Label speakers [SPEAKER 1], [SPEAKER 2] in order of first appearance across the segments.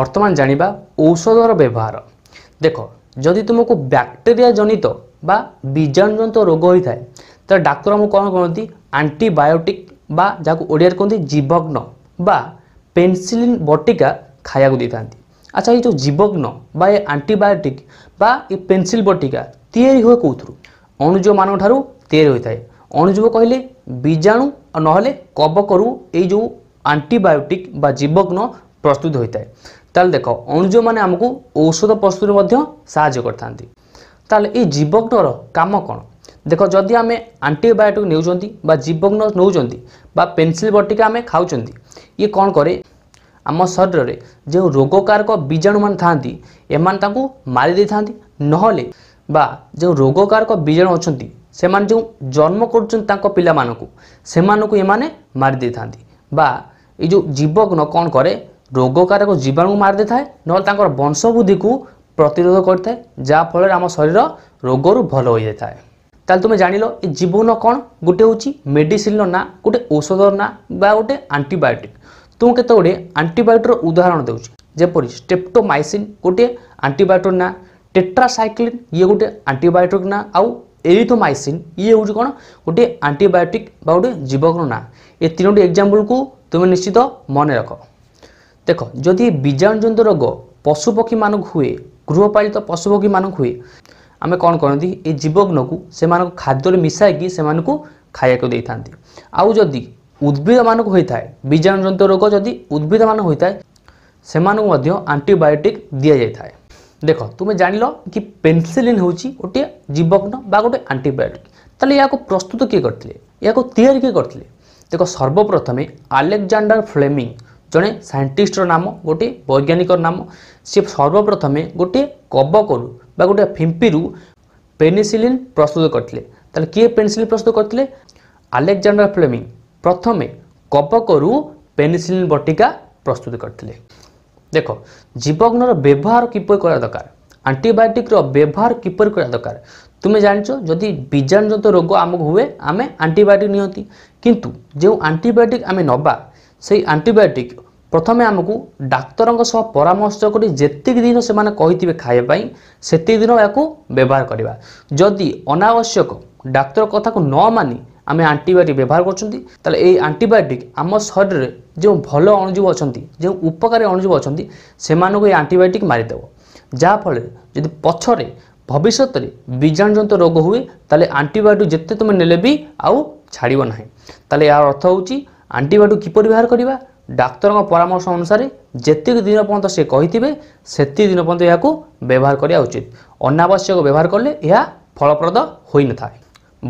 [SPEAKER 1] বর্তমান জাঁয়া ঔষধর ব্যবহার দেখ যদি তুমি ব্যাকটেরিয়া জনিত বা বীজাণুজনিত রোগ হয়ে থাকে তাহলে ডাক্তার আমি কম কহতি আন্টিবায়োটিক বা যা ওড়িয়ার কহতি জীবগ্ন বা পেনসিলিন বটিকা খাইয়া দিয়ে থাকে আচ্ছা এই যে জীবগ্ন বা এ আন্টিবায়োটিক বা এ পেনসিল বটিকা তৈরি হুয়ে কোথাও অণুজীব মানুষ তৈরি হয়ে থাকে অণুজীব কহিলে বীজাণু নহলে কবকরু এই যে আন্টিবায়োটিক বা জীবগ্ন প্রস্তুত হয়ে থাকে তাহলে দেখ অণুজ মানে আমি ঔষধ প্রস্তুতি মধ্যে সাহায্য করে থাকে তাহলে এই জীবগ্নর কাম কণ দেখ যদি আমি আন্টিবায়োটিক নেউছেন বা জীবগ্ন নেউছেন বা পেনসিল বটিকা আমি খাওছেন ইয়ে কণ করে ଆମ ଶରୀରରେ ଯେଉଁ ରୋଗକାରକ ବୀଜାଣୁମାନେ ଥାଆନ୍ତି ଏମାନେ ତାଙ୍କୁ ମାରି ଦେଇଥାନ୍ତି ନହେଲେ ବା ଯେଉଁ ରୋଗକାରକ ବୀଜାଣୁ ଅଛନ୍ତି ସେମାନେ ଯେଉଁ ଜନ୍ମ କରୁଛନ୍ତି ତାଙ୍କ ପିଲାମାନଙ୍କୁ ସେମାନଙ୍କୁ ଏମାନେ ମାରି ଦେଇଥାନ୍ତି ବା ଏଇ ଯେଉଁ ଜୀବଗ୍ନ କ'ଣ କରେ ରୋଗକାରକ ଜୀବାଣୁ ମାରିଦେଇଥାଏ ନହେଲେ ତାଙ୍କର ବଂଶବୃଦ୍ଧିକୁ ପ୍ରତିରୋଧ କରିଥାଏ ଯାହାଫଳରେ ଆମ ଶରୀର ରୋଗରୁ ଭଲ ହୋଇଯାଇଥାଏ ତାହେଲେ ତୁମେ ଜାଣିଲ ଏ ଜୀବନ କ'ଣ ଗୋଟେ ହେଉଛି ମେଡ଼ିସିନର ନାଁ ଗୋଟେ ଔଷଧର ନାଁ ବା ଗୋଟେ ଆଣ୍ଟିବାୟୋଟିକ୍ ତ ମୁଁ କେତେ ଗୁଡ଼ିଏ ଆଣ୍ଟିବାୟୋଟିକ୍ର ଉଦାହରଣ ଦେଉଛି ଯେପରି ଷ୍ଟେପ୍ଟୋମାଇସିନ୍ ଗୋଟିଏ ଆଣ୍ଟିବାୟୋଟିକ୍ ନାଁ ଟେଟ୍ରାସାଇକ୍ଲିନ୍ ଇଏ ଗୋଟେ ଆଣ୍ଟିବାୟୋଟିକ୍ ନାଁ ଆଉ ଏରିଥୋମାଇସିନ୍ ଇଏ ହେଉଛି କ'ଣ ଗୋଟିଏ ଆଣ୍ଟିବାୟୋଟିକ୍ ବା ଗୋଟିଏ ଜୀବକର ନାଁ ଏ ତିନୋଟି ଏକ୍ଜାମ୍ପଲ୍କୁ ତୁମେ ନିଶ୍ଚିତ ମନେ ରଖ দেখ যদি ବୀଜାଣୁଜନ୍ତୁ ରୋଗ ପଶୁପକ୍ଷୀମାନଙ୍କୁ ହୁଏ ଗୃହପାଳିତ ପଶୁପକ୍ଷୀମାନଙ୍କୁ ହୁଏ ଆମେ କ'ଣ କରନ୍ତି ଏ ଜୀବଗ୍ନକୁ ସେମାନଙ୍କ ଖାଦ୍ୟରେ ମିଶାଇକି ସେମାନଙ୍କୁ ଖାଇବାକୁ ଦେଇଥାନ୍ତି ଆଉ ଯଦି ଉଦ୍ଭିଦମାନଙ୍କୁ ହୋଇଥାଏ ବୀଜାଣୁଜନ୍ତୁ ରୋଗ ଯଦି ଉଦ୍ଭିଦମାନଙ୍କୁ ହୋଇଥାଏ ସେମାନଙ୍କୁ ମଧ୍ୟ ଆଣ୍ଟିବାୟୋଟିକ୍ ଦିଆଯାଇଥାଏ ଦେଖ ତୁମେ ଜାଣିଲ କି ପେନସିଲିନ୍ ହେଉଛି ଗୋଟିଏ ଜୀବଗ୍ନ ବା ଗୋଟିଏ ଆଣ୍ଟିବାୟୋଟିକ୍ ତାହେଲେ ଏହାକୁ ପ୍ରସ୍ତୁତ କିଏ କରିଥିଲେ ଏହାକୁ ତିଆରି କିଏ କରିଥିଲେ ଦେଖ ସର୍ବପ୍ରଥମେ ଆଲେକ୍ଜାଣ୍ଡର ଫ୍ଲେମିଂ ଜଣେ ସାଇଣ୍ଟିଷ୍ଟର ନାମ ଗୋଟିଏ ବୈଜ୍ଞାନିକର ନାମ ସିଏ ସର୍ବପ୍ରଥମେ ଗୋଟିଏ କବକରୁ ବା ଗୋଟିଏ ଫିମ୍ପିରୁ ପେନିସିଲିନ୍ ପ୍ରସ୍ତୁତ କରିଥିଲେ ତାହେଲେ କିଏ ପେନିସିଲିନ୍ ପ୍ରସ୍ତୁତ କରିଥିଲେ ଆଲେକ୍ଜାଣ୍ଡର ଫ୍ଲେମିଂ ପ୍ରଥମେ କବକରୁ ପେନିସିଲିନ୍ ବଟିକା ପ୍ରସ୍ତୁତ କରିଥିଲେ ଦେଖ ଜୀବାଣୁର ବ୍ୟବହାର କିପରି କରିବା ଦରକାର ଆଣ୍ଟିବାୟୋଟିକ୍ର ବ୍ୟବହାର କିପରି କରିବା ଦରକାର তুমি জানিছ যদি বীজাণুজনিত রোগ আমাকে হুয়ে আমি আন্টিবায়োটিক নিহতি কিন্তু যে আন্টিবায়োটিক আমি নবা সেই ଆଣ୍ଟିବାୟୋଟିକ୍ ପ୍ରଥମେ ଆମକୁ ଡାକ୍ତରଙ୍କ ସହ ପରାମର୍ଶ କରି ଯେତିକି ଦିନ ସେମାନେ କହିଥିବେ ଖାଇବା ପାଇଁ ସେତିକି ଦିନ ଏହାକୁ ବ୍ୟବହାର କରିବା ଯଦି ଅନାବଶ୍ୟକ ଡାକ୍ତର କଥାକୁ ନ ମାନି ଆମେ ଆଣ୍ଟିବାୟୋଟିକ୍ ବ୍ୟବହାର କରୁଛନ୍ତି ତାହେଲେ ଏହି ଆଣ୍ଟିବାୟୋଟିକ୍ ଆମ ଶରୀରରେ ଯେଉଁ ଭଲ ଅଣୁଜୀବ ଅଛନ୍ତି ଯେଉଁ ଉପକାରୀ ଅଣୁଜୀବ ଅଛନ୍ତି ସେମାନଙ୍କୁ ଏହି ଆଣ୍ଟିବାୟୋଟିକ୍ ମାରିଦେବ ଯାହାଫଳରେ ଯଦି ପଛରେ ଭବିଷ୍ୟତରେ ବୀଜାଣୁଜନିତ ରୋଗ ହୁଏ ତାହେଲେ ଆଣ୍ଟିବାୟୋଟିକ୍ ଯେତେ ତୁମେ ନେଲେ ବି ଆଉ ଛାଡ଼ିବ ନାହିଁ ତାହେଲେ ଏହାର ଅର୍ଥ ହେଉଛି ଆଣ୍ଟିବାୟୋଟିକ୍ କିପରି ବ୍ୟବହାର କରିବା ডাক্তারক পরামর্শ অনুসারে যেতিক দিন পর্যন্ত সে কে সেতিক দিন পর্যন্ত এখন ব্যবহার করা উচিত অনাবশ্যক ব্যবহার করলে এ ফলপ্রদ হয়ে নথায়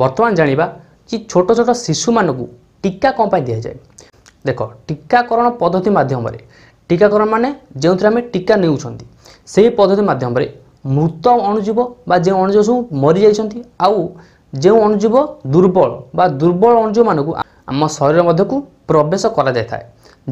[SPEAKER 1] বর্তমান জাঁয়া কি ছোট ছোট শিশু মানুষ টিকা কমপাই দিয়া যায় দেখ টিকাকরণ পদ্ধতি মাধ্যমে টিকাকরণ মানে যে আমি টিকা নেউছেন সেই পদ্ধতি মাধ্যমে মৃত অণুজীব বা যে অণুজীব সব মরি যাই আউ যে অণুজীব দুর্বল বা দুর্বল অণুজীব মানুষ ଆମ ଶରୀର ମଧ୍ୟକୁ ପ୍ରବେଶ କରାଯାଇଥାଏ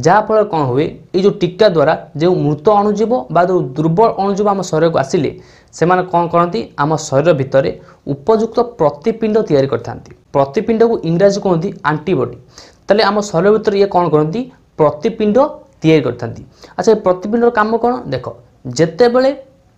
[SPEAKER 1] ଯାହାଫଳରେ କ'ଣ ହୁଏ ଏଇ ଯେଉଁ ଟୀକା ଦ୍ୱାରା ଯେଉଁ ମୃତ ଅଣୁଜୀବ ବା ଯେଉଁ ଦୁର୍ବଳ ଅଣୁଜୀବ ଆମ ଶରୀରକୁ ଆସିଲେ ସେମାନେ କ'ଣ କରନ୍ତି ଆମ ଶରୀର ଭିତରେ ଉପଯୁକ୍ତ ପ୍ରତିପିଣ୍ଡ ତିଆରି କରିଥାନ୍ତି ପ୍ରତିପିଣ୍ଡକୁ ଇଂରାଜୀ କୁହନ୍ତି ଆଣ୍ଟିବଡି ତାହେଲେ ଆମ ଶରୀର ଭିତରେ ଇଏ କ'ଣ କରନ୍ତି ପ୍ରତିପିଣ୍ଡ ତିଆରି କରିଥାନ୍ତି ଆଚ୍ଛା ଏ ପ୍ରତିପିଣ୍ଡର କାମ କ'ଣ ଦେଖ ଯେତେବେଳେ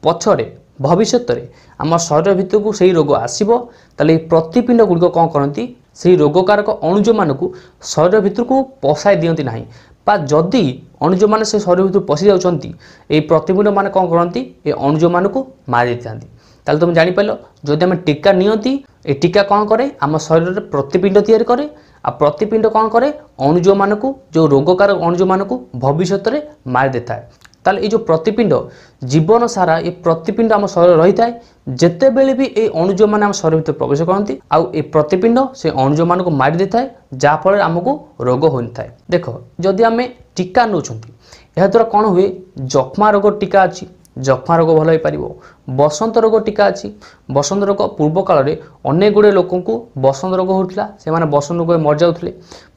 [SPEAKER 1] ପଛରେ ଭବିଷ୍ୟତରେ ଆମ ଶରୀର ଭିତରକୁ ସେଇ ରୋଗ ଆସିବ ତାହେଲେ ଏଇ ଗୁଡ଼ିକ କ'ଣ କରନ୍ତି ସେହି ରୋଗକାରକ ଅଣୁଜମାନଙ୍କୁ ଶରୀର ଭିତରକୁ ପଶାଇ ଦିଅନ୍ତି ନାହିଁ ବା ଯଦି ଅଣୁଜମାନେ ସେ ଶରୀର ଭିତରୁ ପଶି ଯାଉଛନ୍ତି ଏହି ପ୍ରତିମୂଳମାନେ କ'ଣ କରନ୍ତି ଏ ଅଣୁଜମାନଙ୍କୁ ମାରି ଦେଇଥାନ୍ତି ତାହେଲେ ତୁମେ ଜାଣିପାରିଲ ଯଦି ଆମେ ଟୀକା ନିଅନ୍ତି ଏ ଟୀକା କ'ଣ କରେ ଆମ ଶରୀରରେ ପ୍ରତିପିଣ୍ଡ ତିଆରି କରେ ଆଉ ପ୍ରତିପିଣ୍ଡ କ'ଣ କରେ ଅଣୁଜମାନଙ୍କୁ ଯେଉଁ ରୋଗକାରକ ଅଣୁଜମାନଙ୍କୁ ଭବିଷ୍ୟତରେ ମାରି ଦେଇଥାଏ তাহলে এই যে প্রতিপিণ্ড জীবন সারা এই প্রতিপিণ্ড আমার শরীরে রয়ে থাকে যেতবে বি এই অণুজ মানে আমার শরীর ভিতরে প্রবেশ করতে এই প্রতিপিণ্ড সে অণুজ মানুষ মারি দিয়ে যা ফলে আমি রোগ হয়ে থাকে দেখ যদি আমি টিকা নেছেন এদ্বারা কম হুয়ে যক্ষ্মা রোগ টিকা আছে যক্ষ্মা রোগ ভালো হয়ে বসন্ত রোগ টিকা আছে বসন্ত রোগ পূর্বকালে অনেক গুড়ে লোক বসন্ত রোগ হোলা সে বসন্ত রোগে মরি যাওলে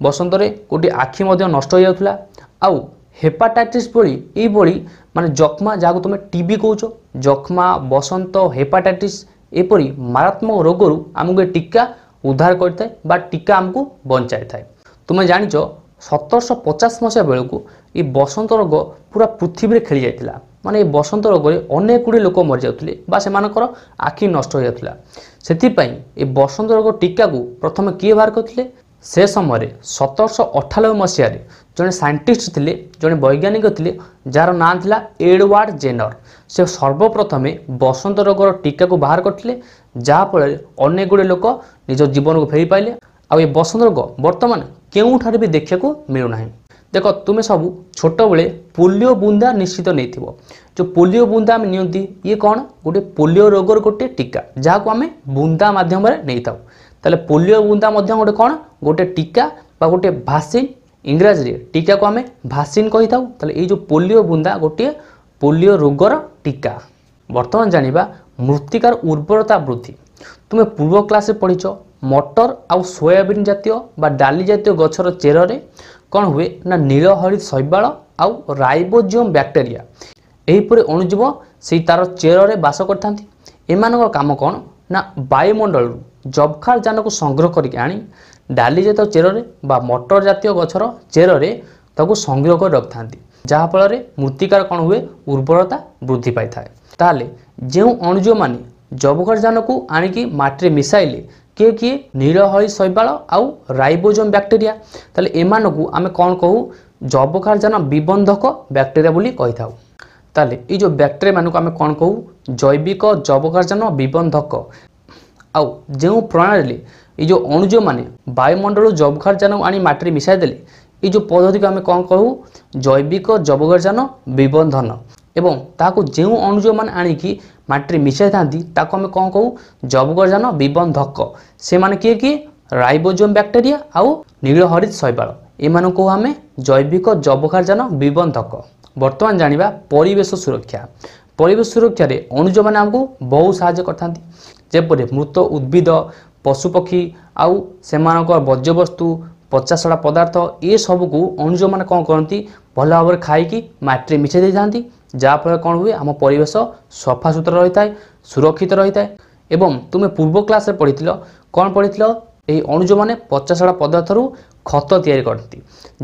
[SPEAKER 1] বসন্তরে গোটি আখি নষ্ট হয়ে যাওয়া আউ ହେପାଟାଇଟିସ୍ ଭଳି ଏଇଭଳି ମାନେ ଯକ୍ଷ୍ମା ଯାହାକୁ ତୁମେ ଟିବି କହୁଛ ଯକ୍ଷ୍ମା ବସନ୍ତ ହେପାଟାଇଟିସ୍ ଏପରି ମାରାତ୍ମକ ରୋଗରୁ ଆମକୁ ଏ ଟୀକା ଉଦ୍ଧାର କରିଥାଏ ବା ଟୀକା ଆମକୁ ବଞ୍ଚାଇଥାଏ ତୁମେ ଜାଣିଛ ସତରଶହ ପଚାଶ ମସିହା ବେଳକୁ ଏ ବସନ୍ତ ରୋଗ ପୁରା ପୃଥିବୀରେ ଖେଳି ଯାଇଥିଲା ମାନେ ଏ ବସନ୍ତ ରୋଗରେ ଅନେକ ଗୁଡ଼ିଏ ଲୋକ ମରିଯାଉଥିଲେ ବା ସେମାନଙ୍କର ଆଖି ନଷ୍ଟ ହୋଇଯାଉଥିଲା ସେଥିପାଇଁ ଏ ବସନ୍ତ ରୋଗ ଟୀକାକୁ ପ୍ରଥମେ କିଏ ବାହାର କରିଥିଲେ ସେ ସମୟରେ ସତରଶହ ଅଠାନବେ ମସିହାରେ ଜଣେ ସାଇଣ୍ଟିଷ୍ଟ ଥିଲେ ଜଣେ ବୈଜ୍ଞାନିକ ଥିଲେ ଯାହାର ନାଁ ଥିଲା ଏଡ଼ୱାର୍ଡ଼ ଜେନର ସେ ସର୍ବପ୍ରଥମେ ବସନ୍ତ ରୋଗର ଟୀକାକୁ ବାହାର କରିଥିଲେ ଯାହାଫଳରେ ଅନେକ ଗୁଡ଼ିଏ ଲୋକ ନିଜ ଜୀବନକୁ ଫେରି ପାଇଲେ ଆଉ ଏ ବସନ୍ତ ରୋଗ ବର୍ତ୍ତମାନ କେଉଁଠାରେ ବି ଦେଖିବାକୁ ମିଳୁନାହିଁ ଦେଖ ତୁମେ ସବୁ ଛୋଟବେଳେ ପୋଲିଓ ବୁନ୍ଦା ନିଶ୍ଚିତ ନେଇଥିବ ଯେଉଁ ପୋଲିଓ ବୁନ୍ଦା ଆମେ ନିଅନ୍ତି ଇଏ କ'ଣ ଗୋଟେ ପୋଲିଓ ରୋଗର ଗୋଟିଏ ଟୀକା ଯାହାକୁ ଆମେ ବୁନ୍ଦା ମାଧ୍ୟମରେ ନେଇଥାଉ ତାହେଲେ ପୋଲିଓ ବୁନ୍ଦା ମଧ୍ୟ ଗୋଟେ କ'ଣ ଗୋଟେ ଟୀକା ବା ଗୋଟେ ଭାସିନ୍ ଇଂରାଜୀରେ ଟୀକାକୁ ଆମେ ଭାସିନ୍ କହିଥାଉ ତାହେଲେ ଏଇ ଯେଉଁ ପୋଲିଓ ବୁନ୍ଦା ଗୋଟିଏ ପୋଲିଓ ରୋଗର ଟୀକା ବର୍ତ୍ତମାନ ଜାଣିବା ମୃତ୍ତିକାର ଉର୍ବରତା ବୃଦ୍ଧି ତୁମେ ପୂର୍ବ କ୍ଲାସରେ ପଢ଼ିଛ ମଟର ଆଉ ସୋୟାବିନ୍ ଜାତୀୟ ବା ଡାଲି ଜାତୀୟ ଗଛର ଚେରରେ କ'ଣ ହୁଏ ନା ନୀଳହଳି ଶୈବାଳ ଆଉ ରାଇବୋଜିୟମ୍ ବ୍ୟାକ୍ଟେରିଆ ଏହିପରି ଅଣୁଜୀବ ସେଇ ତା'ର ଚେରରେ ବାସ କରିଥାନ୍ତି ଏମାନଙ୍କର କାମ କ'ଣ ନା ବାୟୁମଣ୍ଡଳରୁ ଯବକ୍ଷାରଜାନକୁ ସଂଗ୍ରହ କରିକି ଆଣି ଡାଲି ଜାତୀୟ ଚେରରେ ବା ମଟର ଜାତୀୟ ଗଛର ଚେରରେ ତାକୁ ସଂଗ୍ରହ କରି ରଖିଥାନ୍ତି ଯାହାଫଳରେ ମୃତ୍ତିକାର କ'ଣ ହୁଏ ଉର୍ବରତା ବୃଦ୍ଧି ପାଇଥାଏ ତାହେଲେ ଯେଉଁ ଅଣୁଜୀବମାନେ ଯବକ୍ଷାରଜାନକୁ ଆଣିକି ମାଟିରେ ମିଶାଇଲେ କିଏ କିଏ ନୀଳହଳି ଶୈବାଳ ଆଉ ରାଇବୋଜୋମ୍ ବ୍ୟାକ୍ଟେରିଆ ତାହେଲେ ଏମାନଙ୍କୁ ଆମେ କ'ଣ କହୁ ଯବକ୍ଷାରଜାନ ବିବନ୍ଧକ ବ୍ୟାକ୍ଟେରିଆ ବୋଲି କହିଥାଉ ତାହେଲେ ଏଇ ଯେଉଁ ବ୍ୟାକ୍ଟେରିଆମାନଙ୍କୁ ଆମେ କ'ଣ କହୁ ଜୈବିକ ଯବକ୍ଷାରଜାନ ବିବନ୍ଧକ ଆଉ ଯେଉଁ ପ୍ରଣାଳୀରେ ଏଇ ଯେଉଁ ଅଣୁଜମାନେ ବାୟୁମଣ୍ଡଳରୁ ଯବଘରଜାନ ଆଣି ମାଟିରେ ମିଶାଇଦେଲେ ଦେଲେ ଯେଉଁ ପଦ୍ଧତିକୁ ଆମେ କ'ଣ କହୁ ଜୈବିକ ଯବଘରଜାନ ବିବନ୍ଧନ ଏବଂ ତାହାକୁ ଯେଉଁ ଅଣୁଜମାନେ ଆଣିକି ମାଟିରେ ମିଶାଇଥାନ୍ତି ତାକୁ ଆମେ କ'ଣ କହୁ ଯବଘରଜାନ ବିବନ୍ଧକ ସେମାନେ କିଏ କିଏ ରାଇବୋଜୋମ୍ ବ୍ୟାକ୍ଟେରିଆ ଆଉ ନୀଳହରିତ ଶୈବାଳ ଏମାନଙ୍କୁ ଆମେ ଜୈବିକ ଯବଘରଜାନ ବିବନ୍ଧକ ବର୍ତ୍ତମାନ ଜାଣିବା ପରିବେଶ ସୁରକ୍ଷା ପରିବେଶ ସୁରକ୍ଷାରେ ଅଣୁଜମାନେ ଆମକୁ ବହୁ ସାହାଯ୍ୟ କରିଥାନ୍ତି ଯେପରି ମୃତ ଉଦ୍ଭିଦ ପଶୁପକ୍ଷୀ ଆଉ ସେମାନଙ୍କର ବର୍ଜ୍ୟବସ୍ତୁ ପଚାସଢ଼ା ପଦାର୍ଥ ଏସବୁକୁ ଅଣୁଜମାନେ କ'ଣ କରନ୍ତି ଭଲ ଭାବରେ ଖାଇକି ମାଟିରେ ମିଶାଇ ଦେଇଥାନ୍ତି ଯାହାଫଳରେ କ'ଣ ହୁଏ ଆମ ପରିବେଶ ସଫାସୁତୁରା ରହିଥାଏ ସୁରକ୍ଷିତ ରହିଥାଏ ଏବଂ ତୁମେ ପୂର୍ବ କ୍ଲାସ୍ରେ ପଢ଼ିଥିଲ କ'ଣ ପଢ଼ିଥିଲ ଏହି ଅଣୁଜମାନେ ପଚାସଢ଼ା ପଦାର୍ଥରୁ ଖତ ତିଆରି କରନ୍ତି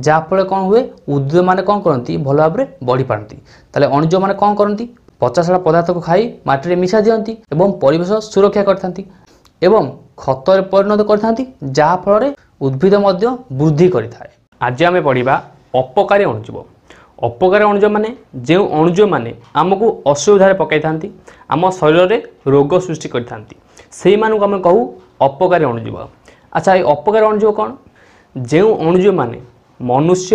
[SPEAKER 1] ଯାହାଫଳରେ କ'ଣ ହୁଏ ଉଦ୍ଭିଦମାନେ କ'ଣ କରନ୍ତି ଭଲ ଭାବରେ ବଢ଼ିପାରନ୍ତି ତାହେଲେ ଅଣୁଜମାନେ କ'ଣ କରନ୍ତି ପଚାସଢ଼ା ପଦାର୍ଥକୁ ଖାଇ ମାଟିରେ ମିଶା ଦିଅନ୍ତି ଏବଂ ପରିବେଶ ସୁରକ୍ଷା କରିଥାନ୍ତି ଏବଂ ଖତରେ ପରିଣତ କରିଥାନ୍ତି ଯାହାଫଳରେ ଉଦ୍ଭିଦ ମଧ୍ୟ ବୃଦ୍ଧି କରିଥାଏ ଆଜି ଆମେ ପଢ଼ିବା ଅପକାରୀ ଅଣୁଜୀବ ଅପକାରୀ ଅଣୁଜ ମାନେ ଯେଉଁ ଅଣୁଜମାନେ ଆମକୁ ଅସୁବିଧାରେ ପକାଇଥାନ୍ତି ଆମ ଶରୀରରେ ରୋଗ ସୃଷ୍ଟି କରିଥାନ୍ତି ସେଇମାନଙ୍କୁ ଆମେ କହୁ ଅପକାରୀ ଅଣୁଜୀବ ଆଚ୍ଛା ଏଇ ଅପକାରୀ ଅଣୁଜୀବ କ'ଣ ଯେଉଁ ଅଣୁଜମାନେ ମନୁଷ୍ୟ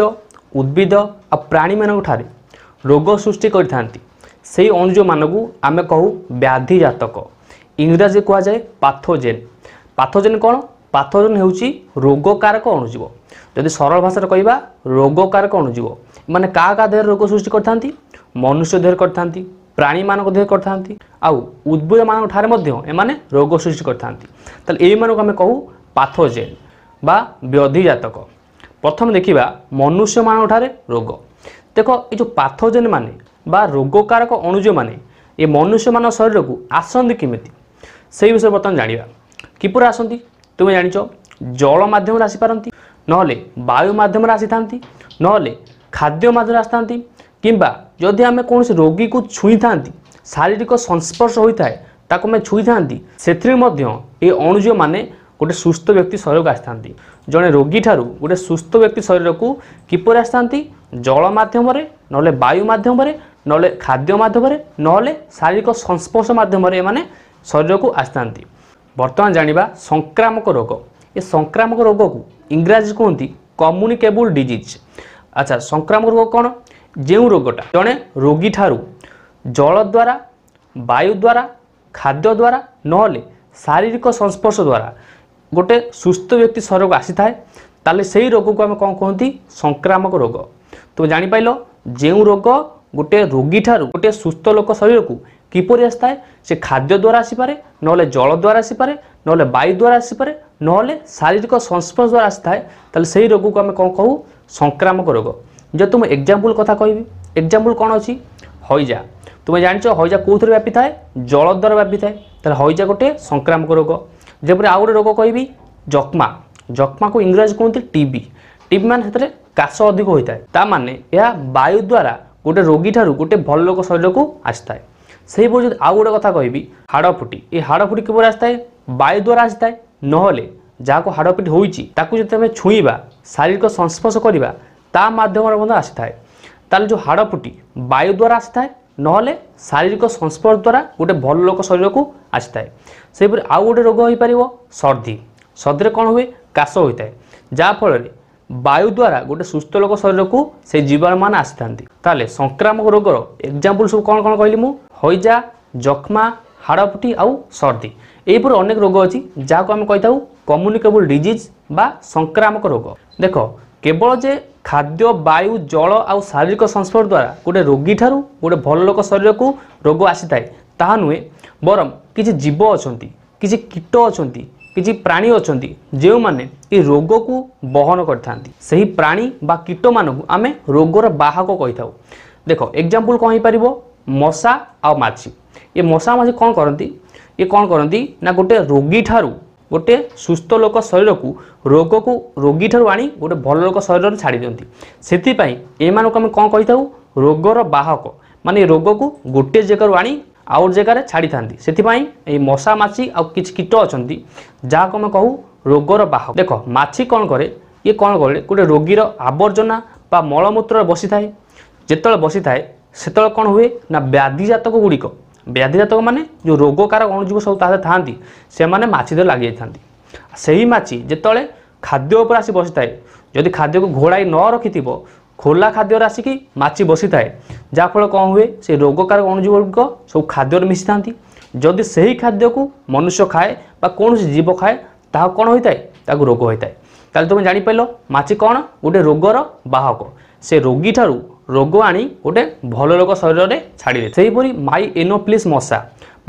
[SPEAKER 1] ଉଦ୍ଭିଦ ଆଉ ପ୍ରାଣୀମାନଙ୍କଠାରେ ରୋଗ ସୃଷ୍ଟି କରିଥାନ୍ତି সেই অণুজীবমানকু আমি কহু ব্যাধিজাতক ইংরাজি কুহযায়ে পাথোজেন পাথোজেন কোণ পাথোজেন হচ্ছে রোগকারক অণুজীব যদি সরল ভাষায় কহা রোগকারক অণুজীব মানে কাহা কাহা দেহরে রোগ সৃষ্টি করে থাকে মনুষ্য দেহরে করে থাকে ପ୍ରାଣୀମାନଙ୍କ ଦେହରେ କରିଥାନ୍ତି ଆଉ ଉଦ୍ଭିଦମାନଙ୍କ ଠାରେ ମଧ୍ୟ ଏମାନେ ରୋଗ ସୃଷ୍ଟି କରିଥାନ୍ତି ତାହେଲେ ଏଇମାନଙ୍କୁ ଆମେ କହୁ ପାଥୋଜେନ୍ ବା ବ୍ୟଧିଜାତକ ପ୍ରଥମେ ଦେଖିବା ମନୁଷ୍ୟମାନଙ୍କ ଠାରେ ରୋଗ ଦେଖ ଏ ଯେଉଁ ପାଥୋଜେନ୍ ମାନେ ବା ରୋଗକାରକ ଅଣୁଜମାନେ ଏ ମନୁଷ୍ୟମାନଙ୍କ ଶରୀରକୁ ଆସନ୍ତି କେମିତି ସେଇ ବିଷୟରେ ବର୍ତ୍ତମାନ ଜାଣିବା କିପରି ଆସନ୍ତି ତୁମେ ଜାଣିଛ ଜଳ ମାଧ୍ୟମରେ ଆସିପାରନ୍ତି ନହେଲେ ବାୟୁ ମାଧ୍ୟମରେ ଆସିଥାନ୍ତି ନହେଲେ ଖାଦ୍ୟ ମାଧ୍ୟମରେ ଆସିଥାନ୍ତି କିମ୍ବା ଯଦି ଆମେ କୌଣସି ରୋଗୀକୁ ଛୁଇଁଥାନ୍ତି ଶାରୀରିକ ସଂସ୍ପର୍ଶ ହୋଇଥାଏ ତାକୁ ଆମେ ଛୁଇଁଥାନ୍ତି ସେଥିରେ ମଧ୍ୟ ଏ ଅଣୁଜୀବମାନେ ଗୋଟେ ସୁସ୍ଥ ବ୍ୟକ୍ତି ଶରୀରକୁ ଆସିଥାନ୍ତି ଜଣେ ରୋଗୀଠାରୁ ଗୋଟେ ସୁସ୍ଥ ବ୍ୟକ୍ତି ଶରୀରକୁ କିପରି ଆସିଥାନ୍ତି ଜଳ ମାଧ୍ୟମରେ ନହେଲେ ବାୟୁ ମାଧ୍ୟମରେ ନହେଲେ ଖାଦ୍ୟ ମାଧ୍ୟମରେ ନହେଲେ ଶାରୀରିକ ସଂସ୍ପର୍ଶ ମାଧ୍ୟମରେ ଏମାନେ ଶରୀରକୁ ଆସିଥାନ୍ତି ବର୍ତ୍ତମାନ ଜାଣିବା ସଂକ୍ରାମକ ରୋଗ ଏ ସଂକ୍ରାମକ ରୋଗକୁ ଇଂରାଜୀ କୁହନ୍ତି କମ୍ୟୁନିକେବୁଲ୍ ଡିଜିଜ୍ ଆଚ୍ଛା ସଂକ୍ରାମକ ରୋଗ କ'ଣ ଯେଉଁ ରୋଗଟା ଜଣେ ରୋଗୀଠାରୁ ଜଳ ଦ୍ୱାରା ବାୟୁ ଦ୍ୱାରା ଖାଦ୍ୟ ଦ୍ୱାରା ନହେଲେ ଶାରୀରିକ ସଂସ୍ପର୍ଶ ଦ୍ୱାରା ଗୋଟେ ସୁସ୍ଥ ବ୍ୟକ୍ତି ଶରୀରକୁ ଆସିଥାଏ ତାହେଲେ ସେଇ ରୋଗକୁ ଆମେ କ'ଣ କୁହନ୍ତି ସଂକ୍ରାମକ ରୋଗ ତୁମେ ଜାଣିପାରିଲ ଯେଉଁ ରୋଗ গোটে ରୋଗୀଠାରୁ ଗୋଟିଏ ସୁସ୍ଥ ଲୋକ ଶରୀରକୁ କିପରି ଆସିଥାଏ ସେ ଖାଦ୍ୟ ଦ୍ୱାରା ଆସିପାରେ ନହେଲେ ଜଳ ଦ୍ୱାରା ଆସିପାରେ ନହେଲେ ବାୟୁ ଦ୍ୱାରା ଆସିପାରେ ନହେଲେ ଶାରୀରିକ ସଂସ୍ପର୍ଶ ଦ୍ୱାରା ଆସିଥାଏ ତାହେଲେ ସେଇ ରୋଗକୁ ଆମେ କ'ଣ କହୁ ସଂକ୍ରାମକ ରୋଗ ଯଦି ମୁଁ ଏକ୍ଜାମ୍ପଲ୍ କଥା କହିବି ଏକ୍ଜାମ୍ପଲ୍ କ'ଣ ଅଛି ହଇଜା তুমি জাঁচ হইজা কোথায় ব্যাপি থাকে জল দ্বারা ব্যাপি থাকে তাহলে হইজা গোটে সংক্রামক রোগ যেপরি আউ গোটে রোগ কহবি যক্মা যক্মাকে ইংরাজি কুহতি টিবি টিবি মানে সেতরে কাশ অধিক হয়ে থাকে তা মানে এ বায়ু দ্বারা ଗୋଟେ ରୋଗୀଠାରୁ ଗୋଟେ ଭଲ ଲୋକ ଶରୀରକୁ ଆସିଥାଏ ସେହିପରି ଯଦି ଆଉ ଗୋଟେ କଥା କହିବି ହାଡ଼ଫୁଟି ଏ ହାଡ଼ଫୁଟି କିପରି ଆସିଥାଏ ବାୟୁ ଦ୍ୱାରା ଆସିଥାଏ ନହେଲେ ଯାହାକୁ ହାଡ଼ଫିଟି ହୋଇଛି ତାକୁ ଯଦି ଆମେ ଛୁଇଁବା ଶାରୀରିକ ସଂସ୍ପର୍ଶ କରିବା ତା ମାଧ୍ୟମରେ ମଧ୍ୟ ଆସିଥାଏ ତାହେଲେ ଯେଉଁ ହାଡ଼ଫୁଟି ବାୟୁ ଦ୍ୱାରା ଆସିଥାଏ ନହେଲେ ଶାରୀରିକ ସଂସ୍ପର୍ଶ ଦ୍ୱାରା ଗୋଟେ ଭଲ ଲୋକ ଶରୀରକୁ ଆସିଥାଏ ସେହିପରି ଆଉ ଗୋଟେ ରୋଗ ହୋଇପାରିବ ସର୍ଦ୍ଦି ସର୍ଦ୍ଦିରେ କ'ଣ ହୁଏ କାଶ ହୋଇଥାଏ ଯାହାଫଳରେ ବାୟୁ ଦ୍ୱାରା ଗୋଟେ ସୁସ୍ଥ ଲୋକ ଶରୀରକୁ ସେ ଜୀବାଣୁମାନେ ଆସିଥାନ୍ତି ତାହେଲେ ସଂକ୍ରାମକ ରୋଗର ଏକ୍ଜାମ୍ପଲ୍ ସବୁ କ'ଣ କ'ଣ କହିଲି ମୁଁ ହଇଜା ଯକ୍ଷ୍ମା ହାଡ଼ପୁଟି ଆଉ ସର୍ଦ୍ଦି ଏହିପରି ଅନେକ ରୋଗ ଅଛି ଯାହାକୁ ଆମେ କହିଥାଉ କମ୍ୟୁନିକେବୁଲ୍ ଡିଜିଜ୍ ବା ସଂକ୍ରାମକ ରୋଗ ଦେଖ କେବଳ ଯେ ଖାଦ୍ୟ ବାୟୁ ଜଳ ଆଉ ଶାରୀରିକ ସଂସ୍ପର୍ଶ ଦ୍ୱାରା ଗୋଟେ ରୋଗୀଠାରୁ ଗୋଟେ ଭଲ ଲୋକ ଶରୀରକୁ ରୋଗ ଆସିଥାଏ ତାହା ନୁହେଁ ବରଂ କିଛି ଜୀବ ଅଛନ୍ତି କିଛି କୀଟ ଅଛନ୍ତି କିଛି ପ୍ରାଣୀ ଅଛନ୍ତି ଯେଉଁମାନେ ଏ ରୋଗକୁ ବହନ କରିଥାନ୍ତି ସେହି ପ୍ରାଣୀ ବା କୀଟମାନଙ୍କୁ ଆମେ ରୋଗର ବାହକ କହିଥାଉ ଦେଖ ଏକ୍ଜାମ୍ପଲ୍ କ'ଣ ହେଇପାରିବ ମଶା ଆଉ ମାଛି ଏ ମଶା ମାଛି କ'ଣ କରନ୍ତି ଇଏ କ'ଣ କରନ୍ତି ନା ଗୋଟେ ରୋଗୀଠାରୁ ଗୋଟେ ସୁସ୍ଥ ଲୋକ ଶରୀରକୁ ରୋଗକୁ ରୋଗୀଠାରୁ ଆଣି ଗୋଟେ ଭଲ ଲୋକ ଶରୀରରେ ଛାଡ଼ି ଦିଅନ୍ତି ସେଥିପାଇଁ ଏମାନଙ୍କୁ ଆମେ କ'ଣ କହିଥାଉ ରୋଗର ବାହକ ମାନେ ରୋଗକୁ ଗୋଟିଏ ଜାଗାରୁ ଆଣି আউট জায়গায় ছাড়ি থাকে সেপাই এই মশা মাছি আছে কীট অনেক যা আমি কু রোগর বাহক দেখ মাছি কণ করে ইয়ে কণ কলে গোটে রোগীর আবর্জনা বা মলমূত্র বসি থাকে যেতবে বসি থাকে সেতবে কণ হুয়ে না ব্যাধিজাতক গুড়িক ବ୍ୟାଧିଜାତକ ମାନେ ଯେଉଁ ରୋଗକାରକ ଅଣୁଜୀବ ସବୁ ତାହେଲେ ଥାଆନ୍ତି ସେମାନେ ମାଛି ଦେହରେ ଲାଗିଯାଇଥାନ୍ତି ସେହି ମାଛି ଯେତେବେଳେ ଖାଦ୍ୟ ଉପରେ ଆସି ବସିଥାଏ ଯଦି ଖାଦ୍ୟକୁ ଘୋଡ଼ାଇ ନ ରଖିଥିବ ଖୋଲା ଖାଦ୍ୟରେ ଆସିକି ମାଛି ବସିଥାଏ ଯାହାଫଳରେ କ'ଣ ହୁଏ ସେ ରୋଗକାରକ ଅଣୁଜୀବଗୁଡ଼ିକ ସବୁ ଖାଦ୍ୟରେ ମିଶିଥାନ୍ତି ଯଦି ସେହି ଖାଦ୍ୟକୁ ମନୁଷ୍ୟ ଖାଏ ବା କୌଣସି ଜୀବ ଖାଏ ତାହା କ'ଣ ହୋଇଥାଏ ତାକୁ ରୋଗ ହୋଇଥାଏ ତାହେଲେ ତୁମେ ଜାଣିପାରିଲ ମାଛି କ'ଣ ଗୋଟେ ରୋଗର ବାହକ ସେ ରୋଗୀଠାରୁ ରୋଗ ଆଣି ଗୋଟେ ଭଲ ରୋଗ ଶରୀରରେ ଛାଡ଼ିଲେ ସେହିପରି ମାଇ ଏନୋପ୍ଲିସ୍ ମଶା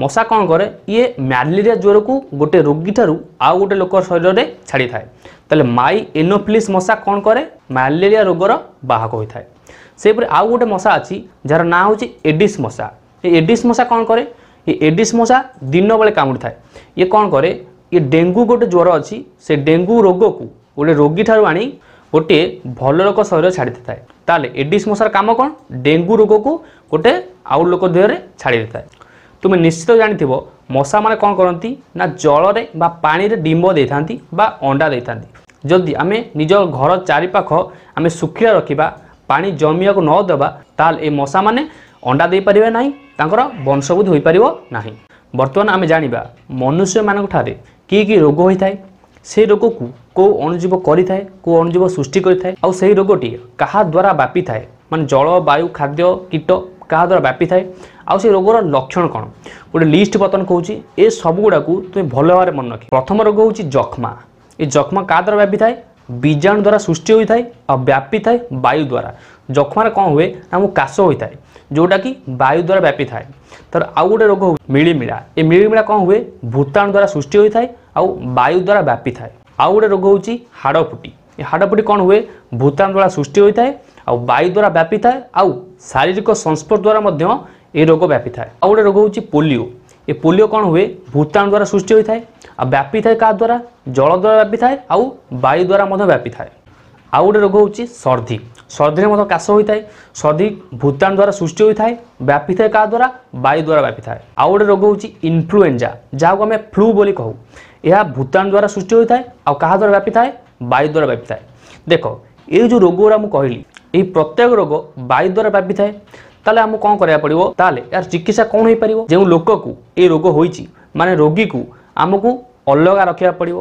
[SPEAKER 1] মশা କ'ଣ କରେ ଇଏ ମ୍ୟାଲେରିଆ ଜ୍ୱରକୁ ଗୋଟେ ରୋଗୀଠାରୁ ଆଉ ଗୋଟେ ଲୋକ ଶରୀରରେ ଛାଡ଼ିଥାଏ ତାହେଲେ ମାଇ ଏନୋଫିଲିସ୍ ମଶା କ'ଣ କରେ ମ୍ୟାଲେରିଆ ରୋଗର ବାହକ ହୋଇଥାଏ ସେହିପରି ଆଉ ଗୋଟେ ମଶା ଅଛି ଯାହାର ନାଁ ହେଉଛି ଏଡିସ୍ ମଶା ଏ ଏଡିସ୍ ମଶା କ'ଣ କରେ ଏ ଏଡିସ୍ ମଶା ଦିନବେଳେ କାମୁଡ଼ିଥାଏ ଇଏ କ'ଣ କରେ ଇଏ ଡେଙ୍ଗୁ ଗୋଟେ ଜ୍ୱର ଅଛି ସେ ଡେଙ୍ଗୁ ରୋଗକୁ ଗୋଟେ ରୋଗୀଠାରୁ ଆଣି ଗୋଟିଏ ଭଲ ଲୋକ ଶରୀର ଛାଡ଼ିଦେଇଥାଏ ତାହେଲେ ଏଡିସ୍ ମଶାର କାମ କ'ଣ ଡେଙ୍ଗୁ ରୋଗକୁ ଗୋଟେ ଆଉ ଲୋକ ଦେହରେ ଛାଡ଼ି ଦେଇଥାଏ তুমি ନିଶ୍ଚିତ ଜାଣିଥିବ ମଶାମାନେ କ'ଣ କରନ୍ତି ନା ଜଳରେ ବା ପାଣିରେ ଡିମ୍ବ ଦେଇଥାନ୍ତି ବା ଅଣ୍ଡା ଦେଇଥାନ୍ତି ଯଦି ଆମେ ନିଜ ଘର ଚାରିପାଖ ଆମେ ଶୁଖିଲା ରଖିବା ପାଣି ଜମିବାକୁ ନ ଦେବା ତାହେଲେ ଏ ମଶାମାନେ ଅଣ୍ଡା ଦେଇପାରିବେ ନାହିଁ ତାଙ୍କର ବଂଶବୃଦ୍ଧି ହୋଇପାରିବ ନାହିଁ ବର୍ତ୍ତମାନ ଆମେ ଜାଣିବା ମନୁଷ୍ୟମାନଙ୍କଠାରେ କି କି ରୋଗ ହୋଇଥାଏ ସେ ରୋଗକୁ କେଉଁ ଅଣୁଜୀବ କରିଥାଏ କେଉଁ ଅଣୁଜୀବ ସୃଷ୍ଟି କରିଥାଏ ଆଉ ସେହି ରୋଗଟି କାହା ଦ୍ୱାରା ବ୍ୟାପିଥାଏ ମାନେ ଜଳ ବାୟୁ ଖାଦ୍ୟ କୀଟ କାହା ଦ୍ୱାରା ବ୍ୟାପିଥାଏ ଆଉ ସେ ରୋଗର ଲକ୍ଷଣ କ'ଣ ଗୋଟେ ଲିଷ୍ଟ ବର୍ତ୍ତମାନ କହୁଛି ଏ ସବୁଗୁଡ଼ାକୁ ତୁମେ ଭଲ ଭାବରେ ମନେ ରଖି ପ୍ରଥମ ରୋଗ ହେଉଛି ଯକ୍ଷ୍ମା ଏ ଯକ୍ଷ୍ମା କାହା ଦ୍ୱାରା ବ୍ୟାପିଥାଏ ବୀଜାଣୁ ଦ୍ୱାରା ସୃଷ୍ଟି ହୋଇଥାଏ ଆଉ ବ୍ୟାପିଥାଏ ବାୟୁ ଦ୍ୱାରା ଯକ୍ଷ୍ମାରେ କ'ଣ ହୁଏ ନା ଆମକୁ କାଶ ହୋଇଥାଏ ଯେଉଁଟାକି ବାୟୁ ଦ୍ୱାରା ବ୍ୟାପିଥାଏ ତାର ଆଉ ଗୋଟେ ରୋଗ ହେଉଛି ମିଳିମିଳା ଏ ମିଳିମିଳା କ'ଣ ହୁଏ ଭୂତାଣୁ ଦ୍ୱାରା ସୃଷ୍ଟି ହୋଇଥାଏ ଆଉ ବାୟୁ ଦ୍ୱାରା ବ୍ୟାପିଥାଏ ଆଉ ଗୋଟେ ରୋଗ ହେଉଛି ହାଡ଼ଫୁଟି ଏ ହାଡ଼ପୁଟି କ'ଣ ହୁଏ ଭୂତାଣୁ ଦ୍ୱାରା ସୃଷ୍ଟି ହୋଇଥାଏ ଆଉ ବାୟୁ ଦ୍ୱାରା ବ୍ୟାପିଥାଏ ଆଉ ଶାରୀରିକ ସଂସ୍ପର୍ଶ ଦ୍ୱାରା ମଧ୍ୟ ଏ ରୋଗ ବ୍ୟାପିଥାଏ ଆଉ ଗୋଟେ ରୋଗ ହେଉଛି ପୋଲିଓ ଏ ପୋଲିଓ କ'ଣ ହୁଏ ଭୂତାଣୁ ଦ୍ୱାରା ସୃଷ୍ଟି ହୋଇଥାଏ ଆଉ ବ୍ୟାପିଥାଏ କାହା ଦ୍ୱାରା ଜଳ ଦ୍ୱାରା ବ୍ୟାପିଥାଏ ଆଉ ବାୟୁ ଦ୍ୱାରା ମଧ୍ୟ ବ୍ୟାପିଥାଏ ଆଉ ଗୋଟେ ରୋଗ ହେଉଛି ସର୍ଦ୍ଦି ସର୍ଦ୍ଦିରେ ମଧ୍ୟ କାଶ ହୋଇଥାଏ ସର୍ଦ୍ଦି ଭୂତାଣୁ ଦ୍ୱାରା ସୃଷ୍ଟି ହୋଇଥାଏ ବ୍ୟାପିଥାଏ କାହା ଦ୍ୱାରା ବାୟୁ ଦ୍ୱାରା ବ୍ୟାପିଥାଏ ଆଉ ଗୋଟେ ରୋଗ ହେଉଛି ଇନଫ୍ଲୁଏଞ୍ଜା ଯାହାକୁ ଆମେ ଫ୍ଲୁ ବୋଲି କହୁ ଏହା ଭୂତାଣୁ ଦ୍ୱାରା ସୃଷ୍ଟି ହୋଇଥାଏ ଆଉ କାହା ଦ୍ୱାରା ବ୍ୟାପିଥାଏ ବାୟୁ ଦ୍ୱାରା ବ୍ୟାପିଥାଏ ଦେଖ ଏଇ ଯେଉଁ ରୋଗଗୁଡ଼ା ମୁଁ କହିଲି এই প্রত্যেক রোগ বায়ু দ্বারা ব্যাপি থাকে তাহলে আমি কম করা পড়ব তাহলে এর চিকিৎসা কম হয়ে পার যে লোককু এই রোগ হয়েছি মানে রোগীকে আমি অলগা রক্ষা পড়ব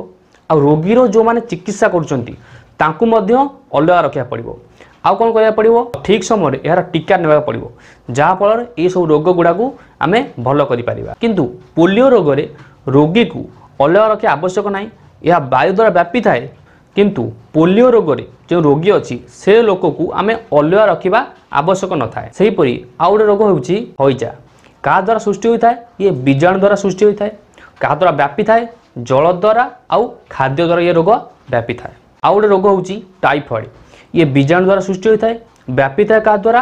[SPEAKER 1] আগীর যে চিকিৎসা করছেন তাঁকু অলগা রক্ষা পড়ব আন করা পড়ব ঠিক সময় এর টিকা নেওয়া পড়ব যাফলের এইসব রোগ গুড়া আমি ভাল করে পারা কিন্তু পোলিও রোগের রোগীকে অলগা রক্ষা আবশ্যক না বায়ু দ্বারা ব্যাপি থাকে କିନ୍ତୁ ପୋଲିଓ ରୋଗରେ ଯେଉଁ ରୋଗୀ ଅଛି ସେ ଲୋକକୁ ଆମେ ଅଲଗା ରଖିବା ଆବଶ୍ୟକ ନଥାଏ ସେହିପରି ଆଉ ଗୋଟେ ରୋଗ ହେଉଛି ହଇଜା କାହା ଦ୍ୱାରା ସୃଷ୍ଟି ହୋଇଥାଏ ଇଏ ବୀଜାଣୁ ଦ୍ୱାରା ସୃଷ୍ଟି ହୋଇଥାଏ କାହା ଦ୍ୱାରା ବ୍ୟାପିଥାଏ ଜଳ ଦ୍ୱାରା ଆଉ ଖାଦ୍ୟ ଦ୍ୱାରା ଇଏ ରୋଗ ବ୍ୟାପିଥାଏ ଆଉ ଗୋଟେ ରୋଗ ହେଉଛି ଟାଇଫଏଡ଼ ଇଏ ବୀଜାଣୁ ଦ୍ୱାରା ସୃଷ୍ଟି ହୋଇଥାଏ ବ୍ୟାପିଥାଏ କାହା ଦ୍ୱାରା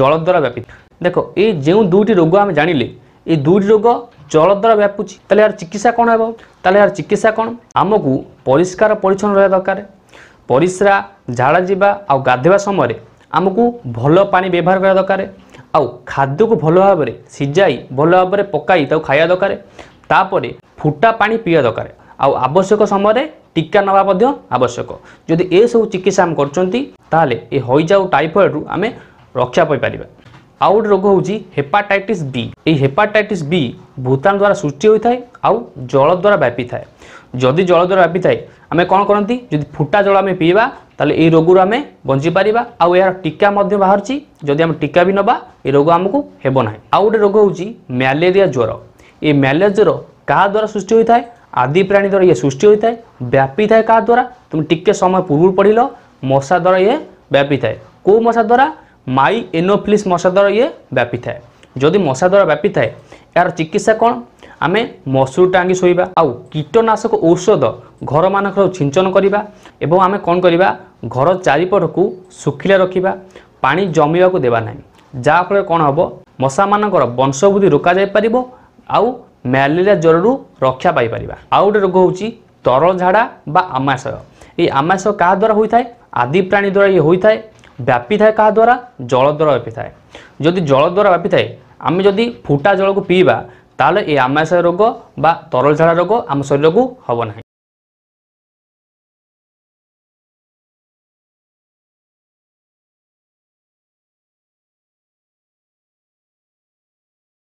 [SPEAKER 1] ଜଳ ଦ୍ୱାରା ବ୍ୟାପିଥାଏ ଦେଖ ଏଇ ଯେଉଁ ଦୁଇଟି ରୋଗ ଆମେ ଜାଣିଲେ এই দুইটি রোগ ଜଳ ଦ୍ୱାରା ବ୍ୟାପୁଛି ତାହେଲେ ଏହାର ଚିକିତ୍ସା କ'ଣ ହେବ ତାହେଲେ ଏହାର ଚିକିତ୍ସା କ'ଣ ଆମକୁ ପରିଷ୍କାର ପରିଚ୍ଛନ୍ନ ରହିବା ଦରକାର ପରିସ୍ରା ଝାଳ ଯିବା ଆଉ ଗାଧୋଇବା ସମୟରେ ଆମକୁ ଭଲ ପାଣି ବ୍ୟବହାର କରିବା ଦରକାର ଆଉ ଖାଦ୍ୟକୁ ଭଲ ଭାବରେ ସିଝାଇ ଭଲ ଭାବରେ ପକାଇ ତାକୁ ଖାଇବା ଦରକାର ତାପରେ ଫୁଟା ପାଣି ପିଇବା ଦରକାର ଆଉ ଆବଶ୍ୟକ ସମୟରେ ଟୀକା ନେବା ମଧ୍ୟ ଆବଶ୍ୟକ ଯଦି ଏସବୁ ଚିକିତ୍ସା ଆମେ କରୁଛନ୍ତି ତାହେଲେ ଏ ହଇଜା ଆଉ ଆମେ ରକ୍ଷା ପାଇପାରିବା ଆଉ ଗୋଟେ ରୋଗ ହେଉଛି ହେପାଟାଇଟିସ୍ ବି ଏହି ହେପାଟାଇଟିସ୍ ବି ଭୂତାଣୁ ଦ୍ୱାରା ସୃଷ୍ଟି ହୋଇଥାଏ ଆଉ ଜଳ ଦ୍ୱାରା ବ୍ୟାପିଥାଏ ଯଦି ଜଳ ଦ୍ୱାରା ବ୍ୟାପିଥାଏ ଆମେ କ'ଣ କରନ୍ତି ଯଦି ଫୁଟା ଜଳ ଆମେ ପିଇବା ତାହେଲେ ଏହି ରୋଗରୁ ଆମେ ବଞ୍ଚିପାରିବା ଆଉ ଏହାର ଟୀକା ମଧ୍ୟ ବାହାରୁଛି ଯଦି ଆମେ ଟୀକା ବି ନେବା ଏ ରୋଗ ଆମକୁ ହେବ ନାହିଁ ଆଉ ଗୋଟେ ରୋଗ ହେଉଛି ମ୍ୟାଲେରିଆ ଜ୍ୱର ଏ ମ୍ୟାଲେରିଆ ଜ୍ୱର କାହା ଦ୍ୱାରା ସୃଷ୍ଟି ହୋଇଥାଏ ଆଦି ପ୍ରାଣୀ ଦ୍ୱାରା ଇଏ ସୃଷ୍ଟି ହୋଇଥାଏ ବ୍ୟାପିଥାଏ କାହା ଦ୍ୱାରା ତୁମେ ଟିକେ ସମୟ ପୂର୍ବରୁ ପଢ଼ିଲ ମଶା ଦ୍ୱାରା ଇଏ ବ୍ୟାପିଥାଏ କେଉଁ ମଶା ଦ୍ୱାରା মাই এনোফিলিস মশা দ্বারা ইয়ে ব্যাপি থাকে যদি মশা দ্বারা ব্যাপি থাকে এর চিকিৎসা কোণ ଆମେ ମସୁରୀ ଟାଙ୍ଗି ଶୋଇବା ଆଉ କୀଟନାଶକ ଔଷଧ ଘରମାନଙ୍କର ଛିଞ୍ଚନ କରିବା ଏବଂ ଆମେ କ'ଣ କରିବା ଘର ଚାରିପଟକୁ ଶୁଖିଲା ରଖିବା ପାଣି ଜମିବାକୁ ଦେବା ନାହିଁ ଯାହାଫଳରେ କ'ଣ ହେବ ମଶାମାନଙ୍କର ବଂଶବୃଦ୍ଧି ରୋକାଯାଇପାରିବ ଆଉ ମ୍ୟାଲେରିଆ ଜ୍ୱରରୁ ରକ୍ଷା ପାଇପାରିବା ଆଉ ଗୋଟେ ରୋଗ ହେଉଛି ତରଳ ଝାଡ଼ା ବା ଆମାଶୟ ଏଇ ଆମାଶୟ କାହା ଦ୍ୱାରା ହୋଇଥାଏ ଆଦି ପ୍ରାଣୀ ଦ୍ୱାରା ଇଏ ହୋଇଥାଏ ବ୍ୟାପି ଥାଏ କାହା ଦ୍ୱାରା ଜଳ ଦ୍ୱାରା ବ୍ୟାପି ଥାଏ ଯଦି ଜଳ ଦ୍ୱାରା ବ୍ୟାପି ଥାଏ ଆମେ ଯଦି ଫୁଟା ଜଳକୁ ପିଇବା ତାହେଲେ ଏ ଆମାଶୟ ରୋଗ ବା ତରଳ ଝାଡ଼ା ରୋଗ ଆମ ଶରୀରକୁ ହେବ ନାହିଁ